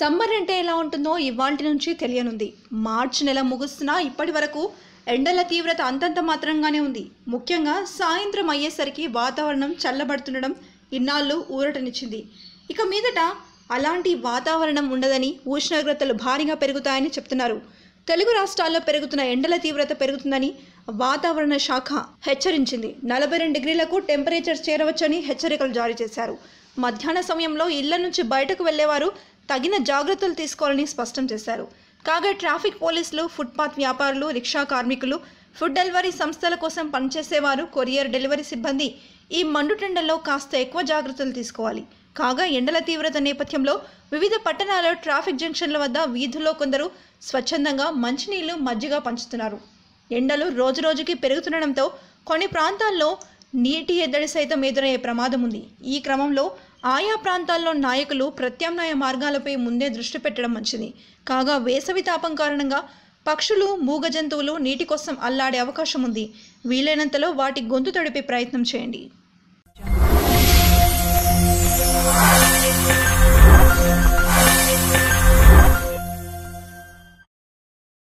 summer అంటే ఎలా ఉంటుందో ఇవాంటి నుంచి తెలియనుంది మార్చి నెల ముగుస్తున్నా ఇప్పటి వరకు ఎండల తీవ్రత అంతంత మాత్రంగానే ఉంది ముఖ్యంగా సాయంత్రం అయ్యేసరికి వాతావరణం చల్లబడుతుండడం ఇన్నాళ్ళు ఊరటనిచ్చింది ఇక మీదట అలాంటి వాతావరణం ఉండదని ఉష్ణోగ్రతలు భారీగా పెరుగుతాయని చెప్తున్నారు తెలుగు రాష్ట్రాల్లో పెరుగుతున్న ఎండల తీవ్రత పెరుగుతుందని వాతావరణ శాఖ హెచ్చరించింది నలభై రెండు డిగ్రీలకు టెంపరేచర్ చేరవచ్చని హెచ్చరికలు జారీ చేశారు మధ్యాహ్న సమయంలో ఇళ్ల నుంచి బయటకు వెళ్లేవారు తగిన జాగ్రత్తలు తీసుకోవాలని స్పష్టం చేశారు కాగా ట్రాఫిక్ పోలీసులు ఫుట్పాత్ వ్యాపారులు రిక్షా కార్మికులు ఫుడ్ డెలివరీ సంస్థల కోసం పనిచేసేవారు కొరియర్ డెలివరీ సిబ్బంది ఈ మండుటెండల్లో కాస్త ఎక్కువ జాగ్రత్తలు తీసుకోవాలి కాగా ఎండల తీవ్రత నేపథ్యంలో వివిధ పట్టణాల్లో ట్రాఫిక్ జంక్షన్ల వద్ద వీధుల్లో కొందరు స్వచ్ఛందంగా మంచినీళ్లు మజ్జిగ పంచుతున్నారు ఎండలు రోజురోజుకి పెరుగుతుండడంతో కొన్ని ప్రాంతాల్లో నీటి ఎద్దడి సైతం ఎదురయ్యే ప్రమాదం ఉంది ఈ క్రమంలో ఆయా ప్రాంతాల్లో నాయకులు ప్రత్యామ్నాయ మార్గాలపై ముందే దృష్టి పెట్టడం మంచిది కాగా వేసవి తాపం కారణంగా పక్షులు మూగ జంతువులు నీటి కోసం అల్లాడే అవకాశం ఉంది వీలైనంతలో వాటి గొంతు తడిపే ప్రయత్నం చేయండి